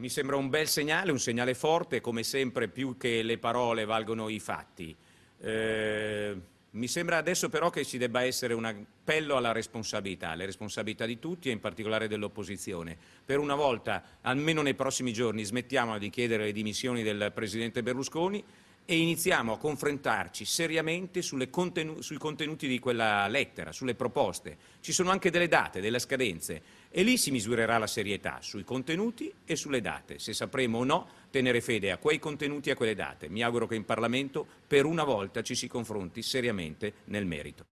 Mi sembra un bel segnale, un segnale forte, come sempre più che le parole valgono i fatti. Eh, mi sembra adesso però che ci debba essere un appello alla responsabilità, alle responsabilità di tutti e in particolare dell'opposizione. Per una volta, almeno nei prossimi giorni, smettiamo di chiedere le dimissioni del Presidente Berlusconi e iniziamo a confrontarci seriamente contenu sui contenuti di quella lettera, sulle proposte. Ci sono anche delle date, delle scadenze e lì si misurerà la serietà sui contenuti e sulle date, se sapremo o no tenere fede a quei contenuti e a quelle date. Mi auguro che in Parlamento per una volta ci si confronti seriamente nel merito.